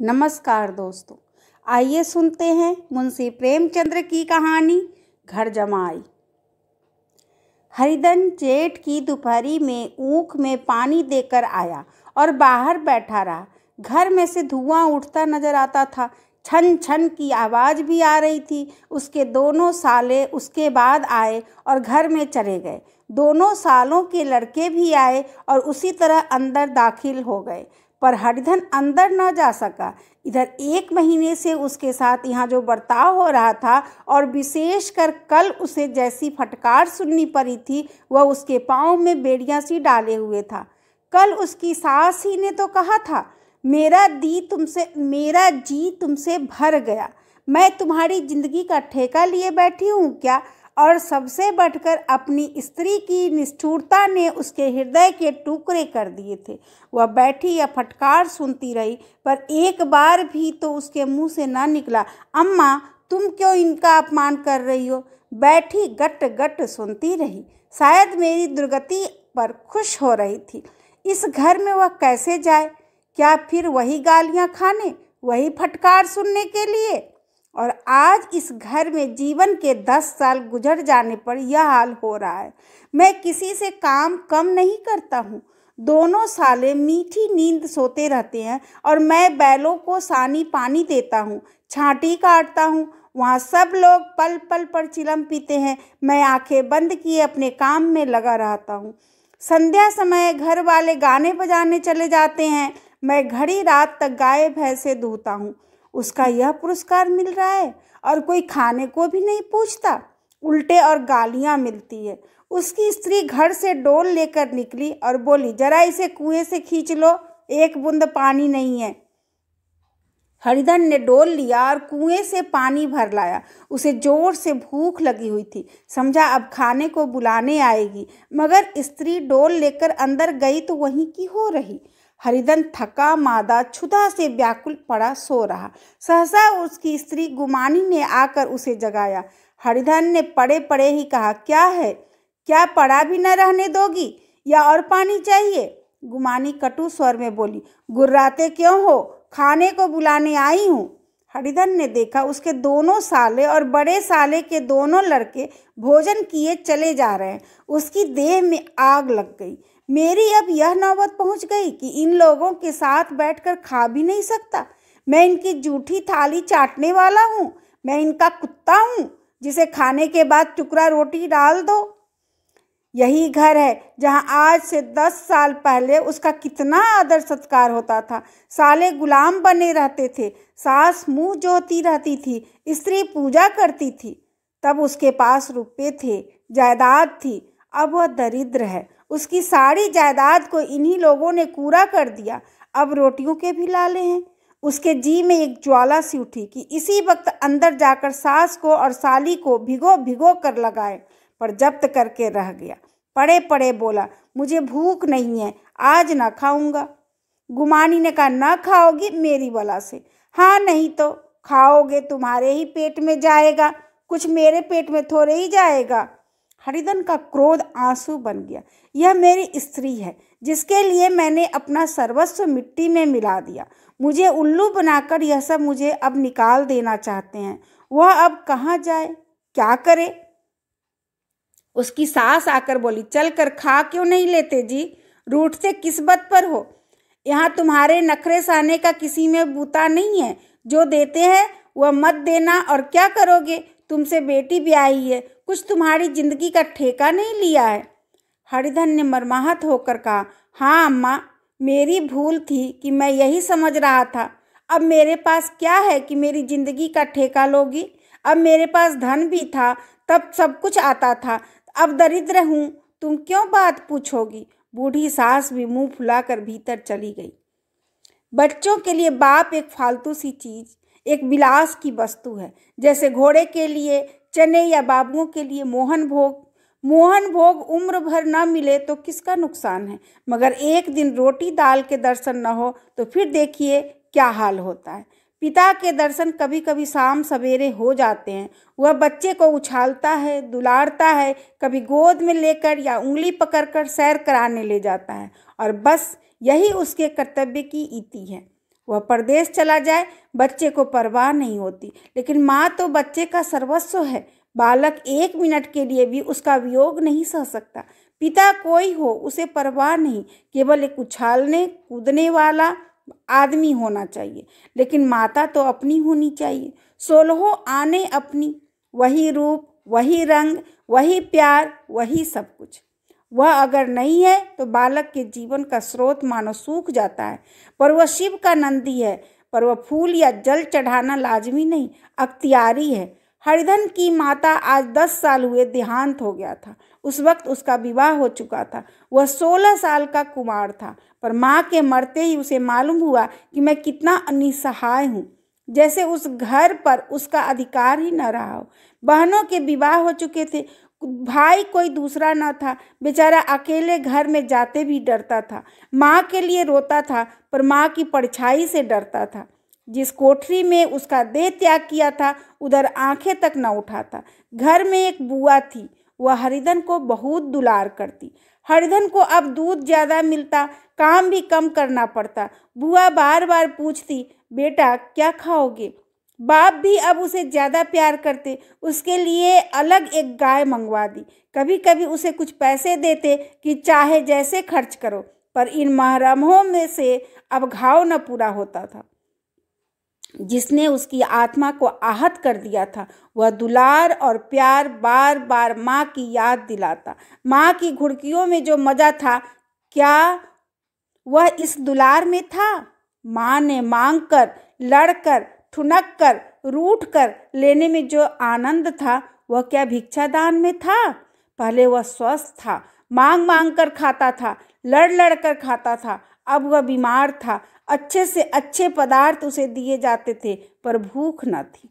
नमस्कार दोस्तों आइए सुनते हैं मुंशी प्रेमचंद्र की कहानी घर जमाई हरिदन जेठ की दोपहरी में ऊख में पानी देकर आया और बाहर बैठा रहा घर में से धुआं उठता नजर आता था छन छन की आवाज़ भी आ रही थी उसके दोनों साले उसके बाद आए और घर में चले गए दोनों सालों के लड़के भी आए और उसी तरह अंदर दाखिल हो गए पर हरिधन अंदर न जा सका इधर एक महीने से उसके साथ यहाँ जो बर्ताव हो रहा था और विशेषकर कल उसे जैसी फटकार सुननी पड़ी थी वह उसके पाँव में बेड़ियाँ सी डाले हुए था कल उसकी सास ही ने तो कहा था मेरा दी तुमसे मेरा जी तुमसे भर गया मैं तुम्हारी ज़िंदगी का ठेका लिए बैठी हूँ क्या और सबसे बढ़कर अपनी स्त्री की निष्ठुरता ने उसके हृदय के टुकड़े कर दिए थे वह बैठी या फटकार सुनती रही पर एक बार भी तो उसके मुंह से ना निकला अम्मा तुम क्यों इनका अपमान कर रही हो बैठी गट गट सुनती रही शायद मेरी दुर्गति पर खुश हो रही थी इस घर में वह कैसे जाए क्या फिर वही गालियाँ खाने वही फटकार सुनने के लिए और आज इस घर में जीवन के दस साल गुजर जाने पर यह हाल हो रहा है मैं किसी से काम कम नहीं करता हूँ दोनों साले मीठी नींद सोते रहते हैं और मैं बैलों को सानी पानी देता हूँ छाटी काटता हूँ वहाँ सब लोग पल पल पर चिलम पीते हैं मैं आंखें बंद किए अपने काम में लगा रहता हूँ संध्या समय घर वाले गाने बजाने चले जाते हैं मैं घड़ी रात तक गाय भैंसे धोता हूँ उसका यह पुरस्कार मिल रहा है और कोई खाने को भी नहीं पूछता उल्टे और गालियाँ मिलती है उसकी स्त्री घर से डोल लेकर निकली और बोली जरा इसे कुएं से खींच लो एक बूंद पानी नहीं है हरिधन ने डोल लिया और कुएं से पानी भर लाया उसे जोर से भूख लगी हुई थी समझा अब खाने को बुलाने आएगी मगर स्त्री डोल लेकर अंदर गई तो वहीं की हो रही हरिदन थका मादा छुदा से व्याकुल पड़ा सो रहा सहसा उसकी स्त्री गुमानी ने आकर उसे जगाया हरिधन ने पड़े पड़े ही कहा क्या है क्या पड़ा भी न रहने दोगी या और पानी चाहिए गुमानी कटु स्वर में बोली गुर्राते क्यों हो खाने को बुलाने आई हूँ हरिधन ने देखा उसके दोनों साले और बड़े साले के दोनों लड़के भोजन किए चले जा रहे हैं उसकी देह में आग लग गई मेरी अब यह नौबत पहुंच गई कि इन लोगों के साथ बैठकर खा भी नहीं सकता मैं इनकी जूठी थाली चाटने वाला हूँ मैं इनका कुत्ता हूँ जिसे खाने के बाद टुकड़ा रोटी डाल दो यही घर है जहां आज से दस साल पहले उसका कितना आदर सत्कार होता था साले गुलाम बने रहते थे सास मुंह जोती रहती थी स्त्री पूजा करती थी तब उसके पास रुपये थे जायदाद थी अब वह दरिद्र है उसकी सारी जायदाद को इन्हीं लोगों ने कूड़ा कर दिया अब रोटियों के भी लाले हैं उसके जी में एक ज्वाला सी उठी कि इसी वक्त अंदर जाकर सास को और साली को भिगो भिगो कर लगाए पर जब्त करके रह गया पड़े पड़े बोला मुझे भूख नहीं है आज ना खाऊंगा गुमानी ने कहा ना खाओगी मेरी बला से हाँ नहीं तो खाओगे तुम्हारे ही पेट में जाएगा कुछ मेरे पेट में थोड़े ही जाएगा हरिदन का क्रोध आंसू बन गया यह मेरी स्त्री है जिसके लिए मैंने अपना सर्वस्व मिट्टी में मिला दिया मुझे उल्लू बनाकर यह सब मुझे अब निकाल देना चाहते हैं वह अब कहाँ जाए क्या करे उसकी सास आकर बोली चल कर खा क्यों नहीं लेते जी रूठ से किस्बत पर हो यहाँ तुम्हारे नखरे साने का किसी में बूता नहीं है जो देते हैं वह मत देना और क्या करोगे तुमसे बेटी ब्याही है कुछ तुम्हारी जिंदगी का ठेका नहीं लिया है हरिधन ने मरमाहत होकर कहा हाँ अम्मा मेरी भूल थी कि मैं यही समझ रहा था अब मेरे पास क्या है कि मेरी ज़िंदगी का ठेका लोगी अब मेरे पास धन भी था तब सब कुछ आता था अब दरिद्र हूँ तुम क्यों बात पूछोगी बूढ़ी सास भी मुंह फुलाकर भीतर चली गई बच्चों के लिए बाप एक फालतू सी चीज एक विलास की वस्तु है जैसे घोड़े के लिए चने या बाबुओं के लिए मोहन भोग मोहन भोग उम्र भर न मिले तो किसका नुकसान है मगर एक दिन रोटी दाल के दर्शन न हो तो फिर देखिए क्या हाल होता है पिता के दर्शन कभी कभी शाम सवेरे हो जाते हैं वह बच्चे को उछालता है दुलारता है कभी गोद में लेकर या उंगली पकड़कर सैर कराने ले जाता है और बस यही उसके कर्तव्य की इति है वह परदेश चला जाए बच्चे को परवाह नहीं होती लेकिन माँ तो बच्चे का सर्वस्व है बालक एक मिनट के लिए भी उसका वियोग नहीं सह सकता पिता कोई हो उसे परवाह नहीं केवल एक उछालने कूदने वाला आदमी होना चाहिए लेकिन माता तो अपनी होनी चाहिए सोलहों आने अपनी वही रूप वही रंग वही प्यार वही सब कुछ वह अगर नहीं है तो बालक के जीवन का स्रोत मानो सूख जाता है पर वह शिव का नंदी है पर वह फूल या जल चढ़ाना लाजमी नहीं अख्तियारी है हरिधन की माता आज दस साल हुए देहांत हो गया था उस वक्त उसका विवाह हो चुका था वह सोलह साल का कुमार था पर माँ के मरते ही उसे मालूम हुआ कि मैं कितना अनिसहाय हूँ जैसे उस घर पर उसका अधिकार ही न रहा हो बहनों के विवाह हो चुके थे भाई कोई दूसरा न था बेचारा अकेले घर में जाते भी डरता था माँ के लिए रोता था पर माँ की परछाई से डरता था जिस कोठरी में उसका देह त्याग किया था उधर आंखें तक न उठा था घर में एक बुआ थी वह हरिधन को बहुत दुलार करती हरिधन को अब दूध ज़्यादा मिलता काम भी कम करना पड़ता बुआ बार बार पूछती बेटा क्या खाओगे बाप भी अब उसे ज़्यादा प्यार करते उसके लिए अलग एक गाय मंगवा दी कभी कभी उसे कुछ पैसे देते कि चाहे जैसे खर्च करो पर इन महरमों में से अब घाव न पूरा होता था जिसने उसकी आत्मा को आहत कर दिया था वह दुलार और प्यार बार बार माँ की याद दिलाता माँ की घुड़कियों में जो मज़ा था क्या वह इस दुलार में था माँ ने मांग कर लड़ कर ठुनक कर रूट कर लेने में जो आनंद था वह क्या भिक्षादान में था पहले वह स्वस्थ था मांग मांग कर खाता था लड़ लड़ कर खाता था अब वह बीमार था अच्छे से अच्छे पदार्थ उसे दिए जाते थे पर भूख न थी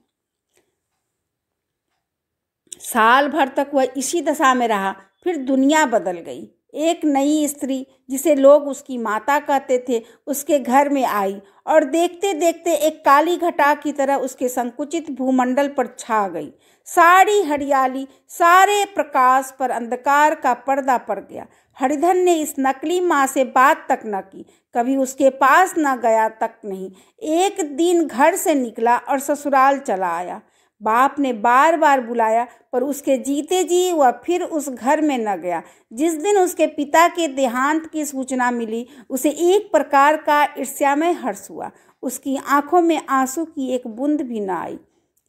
साल भर तक वह इसी दशा में रहा फिर दुनिया बदल गई एक नई स्त्री जिसे लोग उसकी माता कहते थे उसके घर में आई और देखते देखते एक काली घटा की तरह उसके संकुचित भूमंडल पर छा गई सारी हरियाली सारे प्रकाश पर अंधकार का पर्दा पड़ गया हरिधन ने इस नकली माँ से बात तक न की कभी उसके पास न गया तक नहीं एक दिन घर से निकला और ससुराल चला आया बाप ने बार बार बुलाया पर उसके जीते जी वह फिर उस घर में न गया जिस दिन उसके पिता के देहांत की सूचना मिली उसे एक प्रकार का ईर्ष्यामय हर्ष हुआ उसकी आंखों में आंसू की एक बूंद भी न आई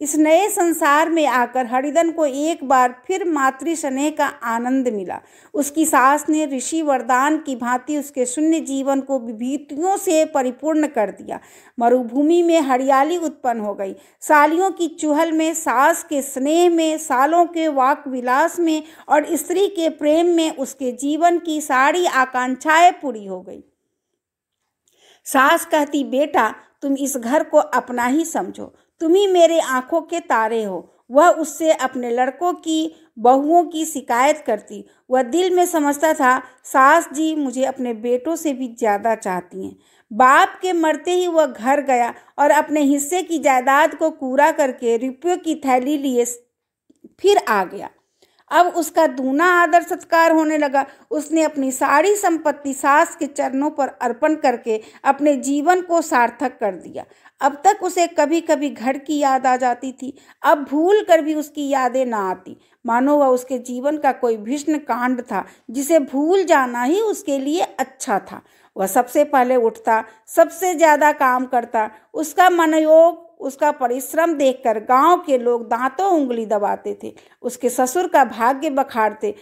इस नए संसार में आकर हरिदन को एक बार फिर मातृ स्नेह का आनंद मिला उसकी सास ने ऋषि वरदान की भांति उसके शून्य जीवन को विभूतियों से परिपूर्ण कर दिया मरुभूमि में हरियाली उत्पन्न हो गई सालियों की चूहल में सास के स्नेह में सालों के वाक विलास में और स्त्री के प्रेम में उसके जीवन की सारी आकांक्षाएं पूरी हो गई सास कहती बेटा तुम इस घर को अपना ही समझो तुम ही मेरे आंखों के तारे हो वह उससे अपने लड़कों की बहुओं की शिकायत करती वह दिल में समझता था सास जी मुझे अपने बेटों से भी ज़्यादा चाहती हैं बाप के मरते ही वह घर गया और अपने हिस्से की जायदाद को कूड़ा करके रुपयों की थैली लिए फिर आ गया अब उसका दूना आदर सत्कार होने लगा उसने अपनी सारी संपत्ति सास के चरणों पर अर्पण करके अपने जीवन को सार्थक कर दिया अब तक उसे कभी कभी घर की याद आ जाती थी अब भूल कर भी उसकी यादें ना आती मानो वह उसके जीवन का कोई भीष्ण कांड था जिसे भूल जाना ही उसके लिए अच्छा था वह सबसे पहले उठता सबसे ज़्यादा काम करता उसका मनोयोग उसका परिश्रम देखकर गांव के लोग दांतों उंगली दबाते थे उसके ससुर का भाग्य बखाड़ते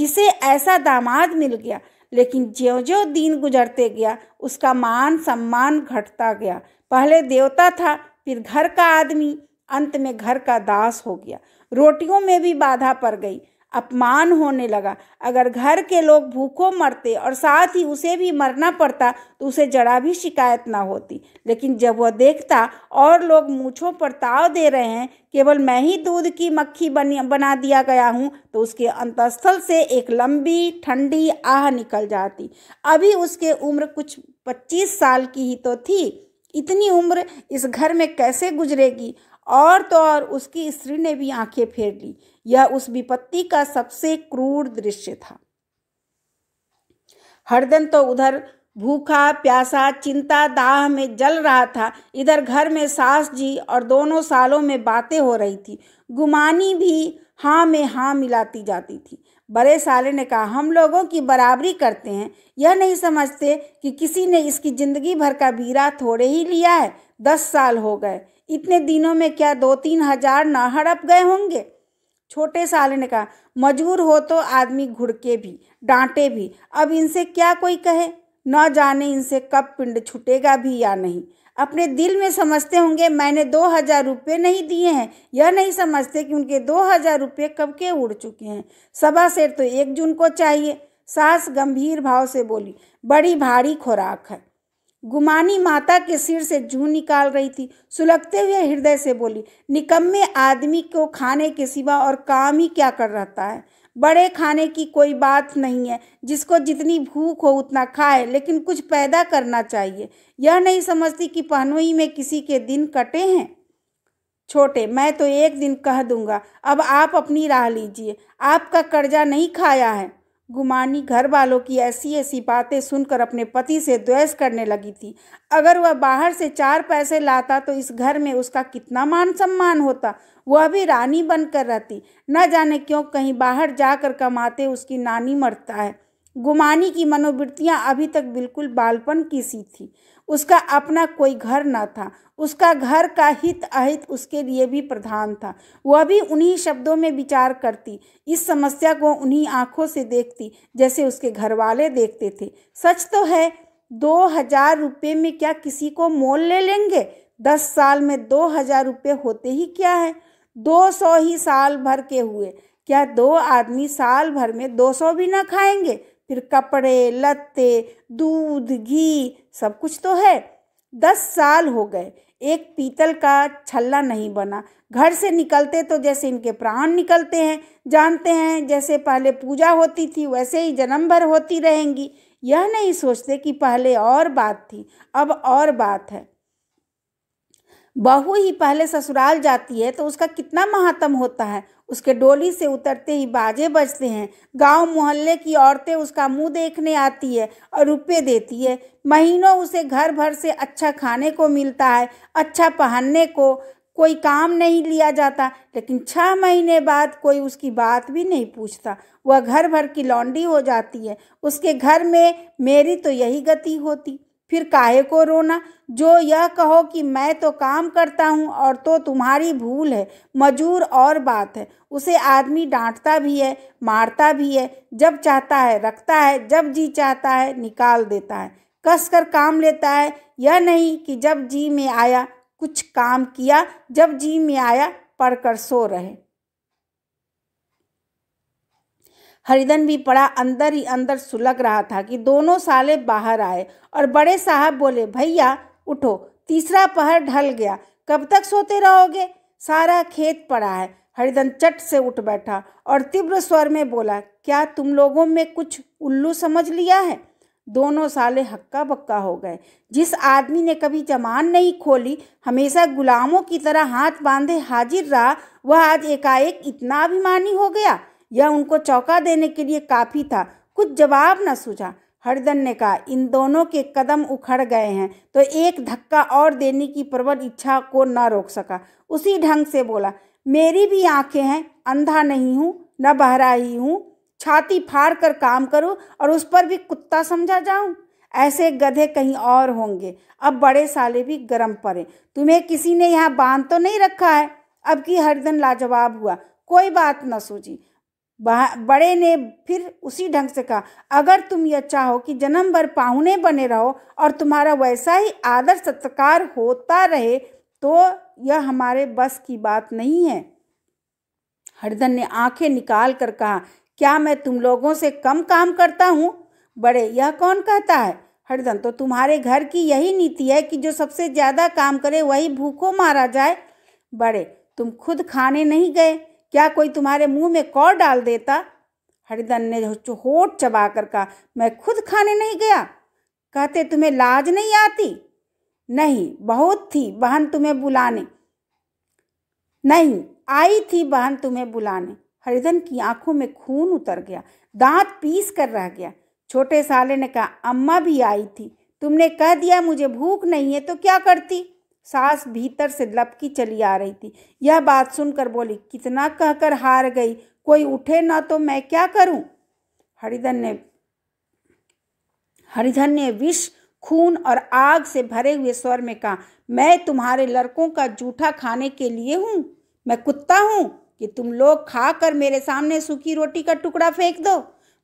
जिसे ऐसा दामाद मिल गया लेकिन ज्यो ज्यो दिन गुजरते गया उसका मान सम्मान घटता गया पहले देवता था फिर घर का आदमी अंत में घर का दास हो गया रोटियों में भी बाधा पड़ गई अपमान होने लगा अगर घर के लोग भूखों मरते और साथ ही उसे भी मरना पड़ता तो उसे जरा भी शिकायत ना होती लेकिन जब वह देखता और लोग मूछों पर ताव दे रहे हैं केवल मैं ही दूध की मक्खी बनी बना दिया गया हूँ तो उसके अंतस्थल से एक लंबी ठंडी आह निकल जाती अभी उसके उम्र कुछ पच्चीस साल की ही तो थी इतनी उम्र इस घर में कैसे गुजरेगी और तो और उसकी स्त्री ने भी आंखें फेर ली यह उस विपत्ति का सबसे क्रूर दृश्य था हरदन तो उधर भूखा प्यासा चिंता दाह में जल रहा था इधर घर में सास जी और दोनों सालों में बातें हो रही थी गुमानी भी हाँ में हाँ मिलाती जाती थी बड़े साले ने कहा हम लोगों की बराबरी करते हैं यह नहीं समझते कि किसी ने इसकी ज़िंदगी भर का बीरा थोड़े ही लिया है दस साल हो गए इतने दिनों में क्या दो तीन हजार ना हड़प गए होंगे छोटे साले ने कहा मजबूर हो तो आदमी घुड़के भी डांटे भी अब इनसे क्या कोई कहे न जाने इनसे कब पिंड छुटेगा भी या नहीं अपने दिल में समझते होंगे मैंने दो हज़ार रुपये नहीं दिए हैं यह नहीं समझते कि उनके दो हज़ार रुपये कब के उड़ चुके हैं सभा सेठ तो एक जून को चाहिए सास गंभीर भाव से बोली बड़ी भारी खुराक है गुमानी माता के सिर से जू निकाल रही थी सुलगते हुए हृदय से बोली निकम्मे आदमी को खाने के सिवा और काम ही क्या कर रहता है बड़े खाने की कोई बात नहीं है जिसको जितनी भूख हो उतना खाए लेकिन कुछ पैदा करना चाहिए यह नहीं समझती कि पहनोई में किसी के दिन कटे हैं छोटे मैं तो एक दिन कह दूंगा अब आप अपनी राह लीजिए आपका कर्जा नहीं खाया है गुमानी घर वालों की ऐसी ऐसी बातें सुनकर अपने पति से द्वेष करने लगी थी अगर वह बाहर से चार पैसे लाता तो इस घर में उसका कितना मान सम्मान होता वह भी रानी बनकर रहती न जाने क्यों कहीं बाहर जाकर कमाते उसकी नानी मरता है गुमानी की मनोवृत्तियाँ अभी तक बिल्कुल बालपन की सी थी उसका अपना कोई घर न था उसका घर का हित अहित उसके लिए भी प्रधान था वह भी उन्हीं शब्दों में विचार करती इस समस्या को उन्हीं आँखों से देखती जैसे उसके घर वाले देखते थे सच तो है दो हजार रुपये में क्या किसी को मोल ले लेंगे दस साल में दो हजार रुपये होते ही क्या है दो सौ ही साल भर के हुए क्या दो आदमी साल भर में दो सौ भी ना खाएंगे फिर कपड़े लत्ते दूध घी सब कुछ तो है दस साल हो गए एक पीतल का छल्ला नहीं बना घर से निकलते तो जैसे इनके प्राण निकलते हैं जानते हैं जैसे पहले पूजा होती थी वैसे ही जन्म भर होती रहेंगी यह नहीं सोचते कि पहले और बात थी अब और बात है बहू ही पहले ससुराल जाती है तो उसका कितना महात्म होता है उसके डोली से उतरते ही बाजे बजते हैं गांव मोहल्ले की औरतें उसका मुंह देखने आती है और रुपये देती है महीनों उसे घर भर से अच्छा खाने को मिलता है अच्छा पहनने को कोई काम नहीं लिया जाता लेकिन छः महीने बाद कोई उसकी बात भी नहीं पूछता वह घर भर की लॉन्डी हो जाती है उसके घर में मेरी तो यही गति होती फिर काहे को रोना जो यह कहो कि मैं तो काम करता हूँ और तो तुम्हारी भूल है मजूर और बात है उसे आदमी डांटता भी है मारता भी है जब चाहता है रखता है जब जी चाहता है निकाल देता है कस कर काम लेता है यह नहीं कि जब जी में आया कुछ काम किया जब जी में आया पढ़कर सो रहे हरिदन भी पड़ा अंदर ही अंदर सुलग रहा था कि दोनों साले बाहर आए और बड़े साहब बोले भैया उठो तीसरा पहर ढल गया कब तक सोते रहोगे सारा खेत पड़ा है हरिदन चट से उठ बैठा और तीव्र स्वर में बोला क्या तुम लोगों में कुछ उल्लू समझ लिया है दोनों साले हक्का बक्का हो गए जिस आदमी ने कभी जमान नहीं खोली हमेशा गुलामों की तरह हाथ बांधे हाजिर रहा वह आज एकाएक इतना अभिमानी हो गया यह उनको चौंका देने के लिए काफ़ी था कुछ जवाब न सूझा हरदन ने कहा इन दोनों के कदम उखड़ गए हैं तो एक धक्का और देने की प्रबल इच्छा को न रोक सका उसी ढंग से बोला मेरी भी आंखें हैं अंधा नहीं हूँ न बहरा ही हूँ छाती फाड़ कर काम करूँ और उस पर भी कुत्ता समझा जाऊँ ऐसे गधे कहीं और होंगे अब बड़े साले भी गर्म पड़े तुम्हें किसी ने यहाँ बांध तो नहीं रखा है अब की हरदन लाजवाब हुआ कोई बात न सोची बड़े ने फिर उसी ढंग से कहा अगर तुम यह चाहो कि जन्म भर पाहुने बने रहो और तुम्हारा वैसा ही आदर सत्कार होता रहे तो यह हमारे बस की बात नहीं है हरिधन ने आंखें निकाल कर कहा क्या मैं तुम लोगों से कम काम करता हूँ बड़े यह कौन कहता है हरिधन तो तुम्हारे घर की यही नीति है कि जो सबसे ज़्यादा काम करे वही भूखों मारा जाए बड़े तुम खुद खाने नहीं गए क्या कोई तुम्हारे मुंह में कौर डाल देता हरिदन ने होठ कर कहा मैं खुद खाने नहीं गया कहते तुम्हें लाज नहीं आती नहीं बहुत थी बहन तुम्हें बुलाने नहीं आई थी बहन तुम्हें बुलाने हरिधन की आंखों में खून उतर गया दांत पीस कर रह गया छोटे साले ने कहा अम्मा भी आई थी तुमने कह दिया मुझे भूख नहीं है तो क्या करती सास भीतर से लपकी चली आ रही थी यह बात सुनकर बोली कितना कहकर हार गई कोई उठे ना तो मैं क्या करूं हरिधन ने हरिधन ने विष खून और आग से भरे हुए स्वर में कहा मैं तुम्हारे लड़कों का जूठा खाने के लिए हूं मैं कुत्ता हूं कि तुम लोग खाकर मेरे सामने सूखी रोटी का टुकड़ा फेंक दो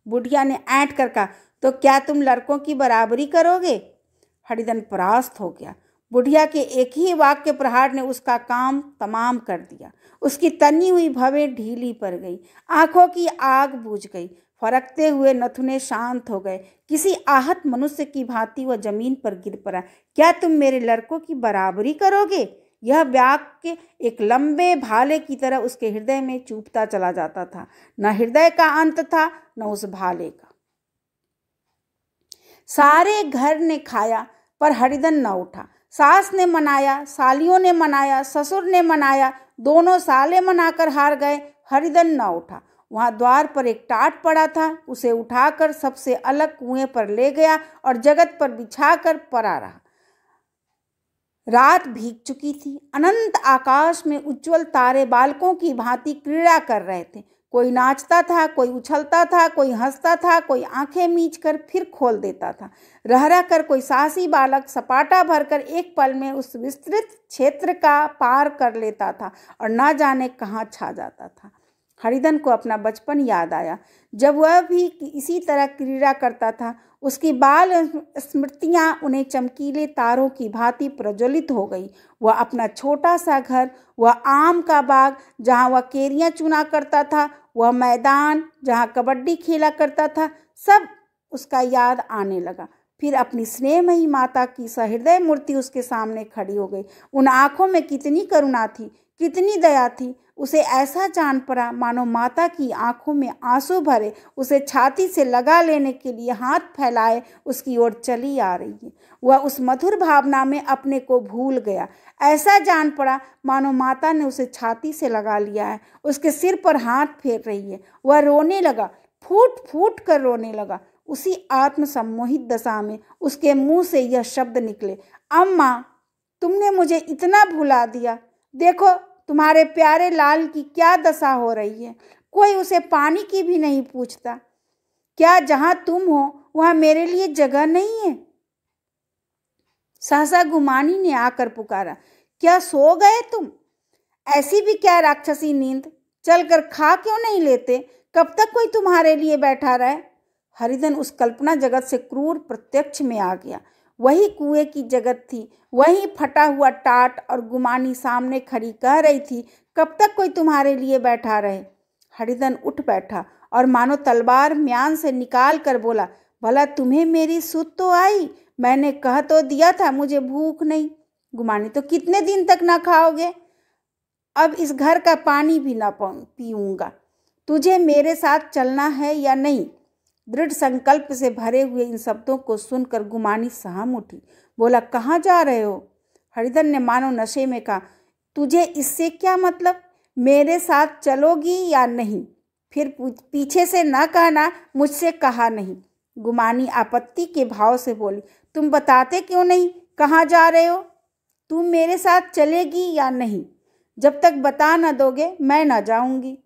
बुढ़िया ने ऐंठ कर कहा तो क्या तुम लड़कों की बराबरी करोगे हरिधन परास्त हो गया बुढ़िया के एक ही वाक्य प्रहार ने उसका काम तमाम कर दिया उसकी तनी हुई भवें ढीली पड़ गई आंखों की आग बुझ गई फरकते हुए नथुने शांत हो गए किसी आहत मनुष्य की भांति वह जमीन पर गिर पड़ा क्या तुम मेरे लड़कों की बराबरी करोगे यह वाक्य एक लंबे भाले की तरह उसके हृदय में चूपता चला जाता था न हृदय का अंत था न उस भाले का सारे घर ने खाया पर हरिदन न उठा सास ने मनाया सालियों ने मनाया ससुर ने मनाया दोनों साले मनाकर हार गए हरिदन न उठा वहाँ द्वार पर एक टाट पड़ा था उसे उठाकर सबसे अलग कुएं पर ले गया और जगत पर बिछा कर परा रहा रात भीग चुकी थी अनंत आकाश में उज्जवल तारे बालकों की भांति क्रीड़ा कर रहे थे कोई नाचता था कोई उछलता था कोई हंसता था कोई आंखें मींच कर फिर खोल देता था रह रह कर कोई साहसी बालक सपाटा भरकर एक पल में उस विस्तृत क्षेत्र का पार कर लेता था और ना जाने कहाँ छा जाता था हरिधन को अपना बचपन याद आया जब वह भी इसी तरह क्रीड़ा करता था उसकी बाल स्मृतियाँ उन्हें चमकीले तारों की भांति प्रज्वलित हो गई वह अपना छोटा सा घर वह आम का बाग जहाँ वह केरियाँ चुना करता था वह मैदान जहाँ कबड्डी खेला करता था सब उसका याद आने लगा फिर अपनी स्नेहमयी माता की सहृदय मूर्ति उसके सामने खड़ी हो गई उन आँखों में कितनी करुणा थी कितनी दया थी उसे ऐसा जान पड़ा मानो माता की आंखों में आंसू भरे उसे छाती से लगा लेने के लिए हाथ फैलाए उसकी ओर चली आ रही है वह उस मधुर भावना में अपने को भूल गया ऐसा जान पड़ा मानो माता ने उसे छाती से लगा लिया है उसके सिर पर हाथ फेर रही है वह रोने लगा फूट फूट कर रोने लगा उसी आत्मसम्मोहित दशा में उसके मुंह से यह शब्द निकले अम्मा तुमने मुझे इतना भुला दिया देखो तुम्हारे प्यारे लाल की क्या दशा हो रही है कोई उसे पानी की भी नहीं पूछता क्या जहाँ तुम हो वहाँ मेरे लिए जगह नहीं है सहसा गुमानी ने आकर पुकारा क्या सो गए तुम ऐसी भी क्या राक्षसी नींद चलकर खा क्यों नहीं लेते कब तक कोई तुम्हारे लिए बैठा रहे हरिधन उस कल्पना जगत से क्रूर प्रत्यक्ष में आ गया वही कुएं की जगत थी वही फटा हुआ टाट और गुमानी सामने खड़ी कह रही थी कब तक कोई तुम्हारे लिए बैठा रहे हरिदन उठ बैठा और मानो तलवार म्यान से निकाल कर बोला भला तुम्हें मेरी सुत तो आई मैंने कह तो दिया था मुझे भूख नहीं गुमानी तो कितने दिन तक ना खाओगे अब इस घर का पानी भी ना पीऊँगा तुझे मेरे साथ चलना है या नहीं दृढ़ संकल्प से भरे हुए इन शब्दों को सुनकर गुमानी सहम उठी बोला कहाँ जा रहे हो हरिधन ने मानो नशे में कहा तुझे इससे क्या मतलब मेरे साथ चलोगी या नहीं फिर पीछे से न कहना मुझसे कहा नहीं गुमानी आपत्ति के भाव से बोली तुम बताते क्यों नहीं कहाँ जा रहे हो तुम मेरे साथ चलेगी या नहीं जब तक बता न दोगे मैं न जाऊंगी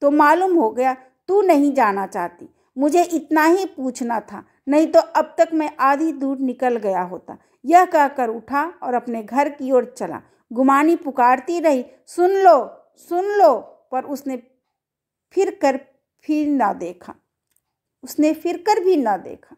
तो मालूम हो गया तू नहीं जाना चाहती मुझे इतना ही पूछना था नहीं तो अब तक मैं आधी दूर निकल गया होता यह कहकर उठा और अपने घर की ओर चला गुमानी पुकारती रही सुन लो सुन लो पर उसने फिर कर फिर ना देखा उसने फिर कर भी ना देखा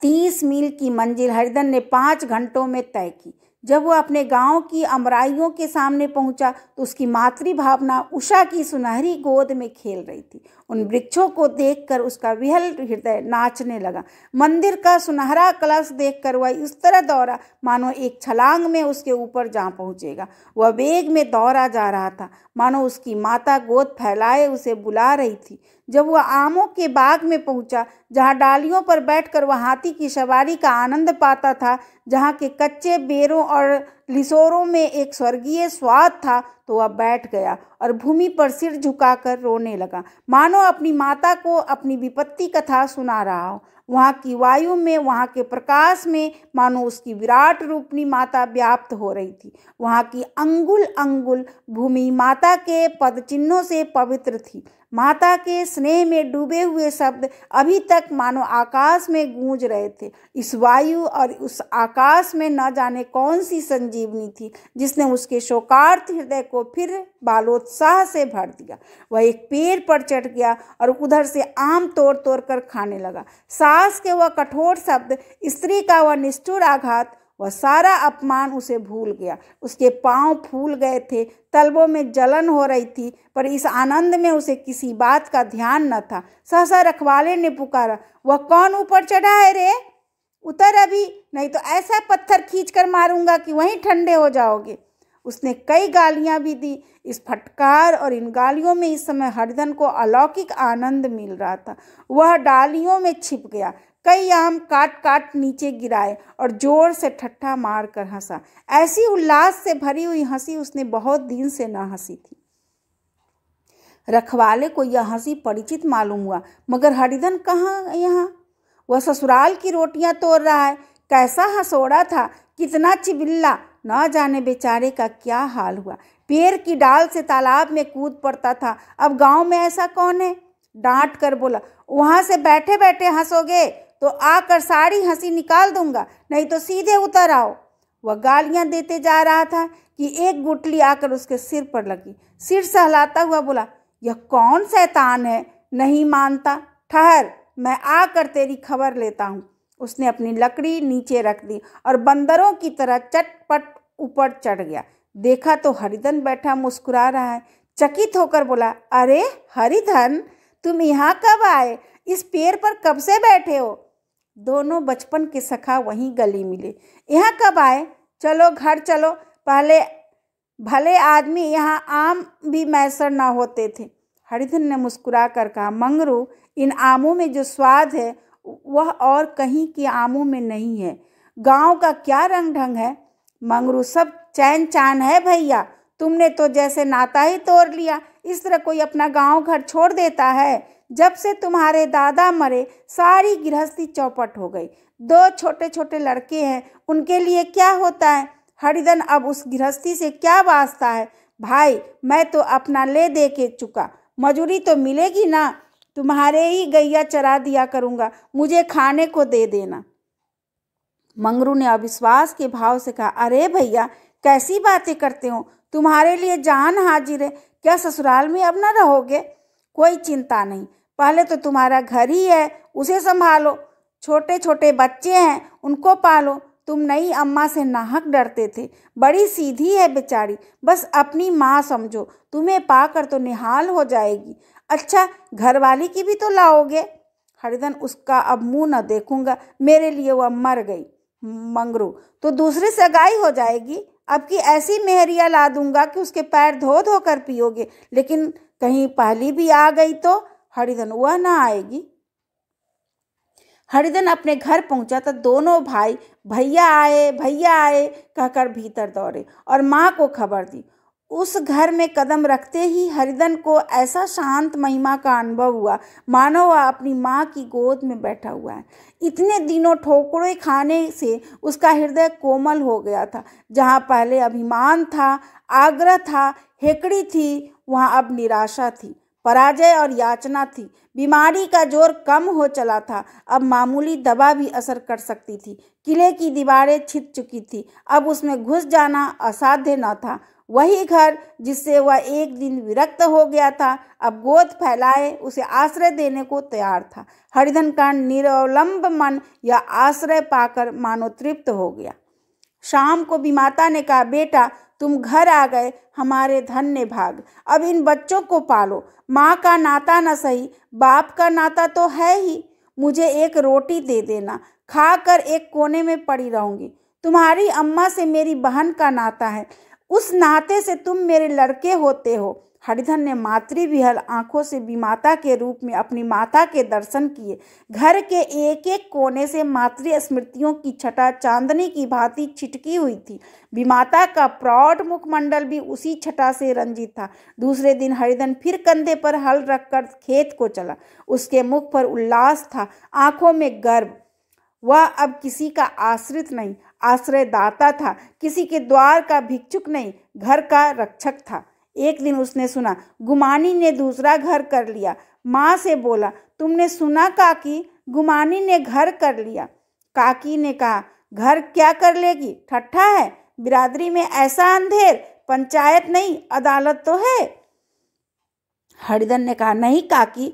तीस मील की मंजिल हरिदन ने पाँच घंटों में तय की जब वह अपने गांव की अमराइयों के सामने पहुंचा तो उसकी मातृभावना उषा की सुनहरी गोद में खेल रही थी उन वृक्षों को देखकर उसका विहल हृदय नाचने लगा मंदिर का सुनहरा कलश देखकर वह इस तरह दौड़ा मानो एक छलांग में उसके ऊपर जा पहुंचेगा वह वेग में दौड़ा जा रहा था मानो उसकी माता गोद फैलाए उसे बुला रही थी जब वह आमों के बाग में पहुंचा जहां डालियों पर बैठकर वह हाथी की सवारी का आनंद पाता था जहां के कच्चे बेरों और लिसोरों में एक स्वर्गीय स्वाद था तो वह बैठ गया और भूमि पर सिर झुकाकर रोने लगा मानो अपनी माता को अपनी विपत्ति कथा सुना रहा हो वहाँ की वायु में वहाँ के प्रकाश में मानो उसकी विराट रूपनी माता व्याप्त हो रही थी वहाँ की अंगुल अंगुल भूमि माता के पद चिन्हों से पवित्र थी माता के स्नेह में डूबे हुए शब्द अभी तक मानो आकाश में गूंज रहे थे इस वायु और उस आकाश में न जाने कौन सी संजीवनी थी जिसने उसके शोकार्थ हृदय को फिर बालोत्साह से भर दिया वह एक पेड़ पर चढ़ गया और उधर से आम तोड़ तोड़ कर खाने लगा सास के वह कठोर शब्द स्त्री का वह निष्ठुर आघात वह सारा अपमान उसे भूल गया उसके पांव फूल गए थे तलबों में जलन हो रही थी पर इस आनंद में उसे किसी बात का ध्यान न था सहसा रखवाले ने पुकारा वह कौन ऊपर चढ़ा है रे उतर अभी नहीं तो ऐसा पत्थर खींच कर मारूंगा कि वहीं ठंडे हो जाओगे उसने कई गालियां भी दी इस फटकार और इन गालियों में इस समय हरिदन को अलौकिक आनंद मिल रहा था वह डालियों में छिप गया कई आम काट काट नीचे गिराए और जोर से ठट्ठा मार कर हंसा ऐसी उल्लास से भरी हुई हंसी उसने बहुत दिन से ना हंसी थी रखवाले को यह हंसी परिचित मालूम हुआ मगर हरिधन कहाँ यहाँ वह ससुराल की रोटियां तोड़ रहा है कैसा हंसोड़ा था कितना चिबिल्ला न जाने बेचारे का क्या हाल हुआ पेड़ की डाल से तालाब में कूद पड़ता था अब गांव में ऐसा कौन है डांट कर बोला वहां से बैठे बैठे हंसोगे तो आकर सारी हंसी निकाल दूंगा नहीं तो सीधे उतर आओ वह गालियां देते जा रहा था कि एक गुटली आकर उसके सिर पर लगी सिर सहलाता हुआ बोला यह कौन शैतान है नहीं मानता ठहर मैं आकर तेरी खबर लेता हूँ उसने अपनी लकड़ी नीचे रख दी और बंदरों की तरह चटपट ऊपर चढ़ गया देखा तो हरिधन बैठा मुस्कुरा रहा है चकित होकर बोला अरे हरिधन तुम यहाँ कब आए इस पेड़ पर कब से बैठे हो दोनों बचपन के सखा वहीं गली मिले यहाँ कब आए चलो घर चलो पहले भले आदमी यहाँ आम भी मैसर ना होते थे हरिधन ने मुस्कुरा कर कहा मंगरू इन आमों में जो स्वाद है वह और कहीं के आमों में नहीं है गांव का क्या रंग ढंग है मंगरू सब चैन चान है भैया तुमने तो जैसे नाता ही तोड़ लिया इस तरह कोई अपना गांव घर छोड़ देता है जब से तुम्हारे दादा मरे सारी गृहस्थी चौपट हो गई दो छोटे छोटे लड़के हैं उनके लिए क्या होता है हरिदन अब उस गृहस्थी से क्या वास्ता है भाई मैं तो अपना ले दे के चुका मजूरी तो मिलेगी ना तुम्हारे ही गैया चरा दिया करूँगा मुझे खाने को दे देना मंगरू ने अविश्वास के भाव से कहा अरे भैया कैसी बातें करते हो तुम्हारे लिए जान हाजिर है क्या ससुराल में अब ना रहोगे कोई चिंता नहीं पहले तो तुम्हारा घर ही है उसे संभालो छोटे छोटे बच्चे हैं उनको पालो तुम नई अम्मा से नाहक डरते थे बड़ी सीधी है बेचारी बस अपनी माँ समझो तुम्हें पाकर तो निहाल हो जाएगी अच्छा घरवाली की भी तो लाओगे हरिधन उसका अब मुंह न देखूंगा मेरे लिए वह मर गई मंगरू तो दूसरी सगाई हो जाएगी अब की ऐसी मेहरिया ला दूंगा कि उसके पैर धो धो कर पियोगे लेकिन कहीं पहली भी आ गई तो हरिधन वह ना आएगी हरिधन अपने घर पहुंचा तो दोनों भाई भैया आए भैया आए कहकर भीतर दौड़े और माँ को खबर दी उस घर में कदम रखते ही हरिधन को ऐसा शांत महिमा का अनुभव हुआ मानो वह अपनी माँ की गोद में बैठा हुआ है इतने दिनों ठोकरे खाने से उसका हृदय कोमल हो गया था जहाँ पहले अभिमान था आग्रह था हेकड़ी थी वहाँ अब निराशा थी पराजय और याचना थी बीमारी का जोर कम हो चला था अब मामूली दवा भी असर कर सकती थी किले की दीवारें छिप चुकी थी अब उसमें घुस जाना असाध्य न था वही घर जिससे वह एक दिन विरक्त हो गया था अब गोद फैलाए उसे आश्रय देने को तैयार था हरिधन का निरवलंब मन या आश्रय पाकर मानो तृप्त हो गया शाम को माता ने कहा बेटा तुम घर आ गए हमारे धन्य भाग अब इन बच्चों को पालो माँ का नाता न सही बाप का नाता तो है ही मुझे एक रोटी दे देना खा कर एक कोने में पड़ी रहूँगी तुम्हारी अम्मा से मेरी बहन का नाता है उस नाते से तुम मेरे लड़के होते हो हरिधन ने मातृविहल आंखों से भी माता के रूप में अपनी माता के दर्शन किए घर के एक एक कोने से मातृ स्मृतियों की छटा चांदनी की भांति छिटकी हुई थी विमाता का प्रौढ़ मुखमंडल भी उसी छटा से रंजित था दूसरे दिन हरिधन फिर कंधे पर हल रखकर खेत को चला उसके मुख पर उल्लास था आंखों में गर्व वह अब किसी का आश्रित नहीं आश्रयदाता था किसी के द्वार का भिक्षुक नहीं घर का रक्षक था एक दिन उसने सुना गुमानी ने दूसरा घर कर लिया माँ से बोला तुमने सुना काकी गुमानी ने घर कर लिया काकी ने कहा घर क्या कर लेगी ठट्ठा है बिरादरी में ऐसा अंधेर पंचायत नहीं अदालत तो है हरिधन ने कहा नहीं काकी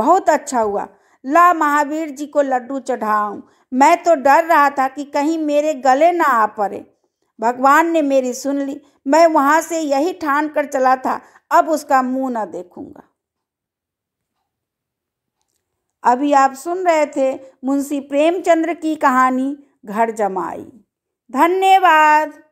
बहुत अच्छा हुआ ला महावीर जी को लड्डू चढ़ाऊं मैं तो डर रहा था कि कहीं मेरे गले ना आ पड़े भगवान ने मेरी सुन ली मैं वहां से यही ठान कर चला था अब उसका मुंह ना देखूंगा अभी आप सुन रहे थे मुंशी प्रेमचंद्र की कहानी घर जमाई धन्यवाद